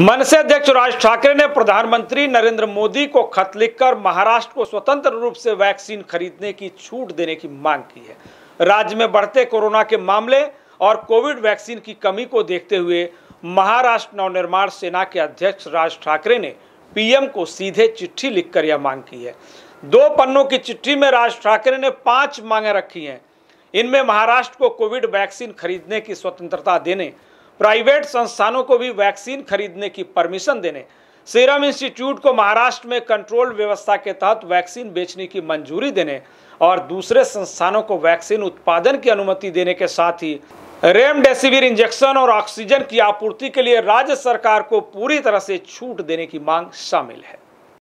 मनसे अध्यक्ष राज ठाकरे ने प्रधानमंत्री नरेंद्र मोदी को खत लिखकर महाराष्ट्र को स्वतंत्र रूप से वैक्सीन खरीदने की छूट देने की मांग की है राज्य में बढ़ते कोरोना के मामले और कोविड वैक्सीन की कमी को देखते हुए महाराष्ट्र नवनिर्माण सेना के अध्यक्ष राज ठाकरे ने पीएम को सीधे चिट्ठी लिखकर यह मांग की है दो पन्नों की चिट्ठी में राज ठाकरे ने पांच मांगे रखी हैं इनमें महाराष्ट्र को कोविड वैक्सीन खरीदने की स्वतंत्रता देने प्राइवेट संस्थानों को भी वैक्सीन खरीदने की परमिशन देने सीरम इंस्टीट्यूट को महाराष्ट्र में कंट्रोल व्यवस्था के तहत वैक्सीन बेचने की मंजूरी देने और दूसरे संस्थानों को वैक्सीन उत्पादन की अनुमति देने के साथ ही रेमडेसिविर इंजेक्शन और ऑक्सीजन की आपूर्ति के लिए राज्य सरकार को पूरी तरह से छूट देने की मांग शामिल है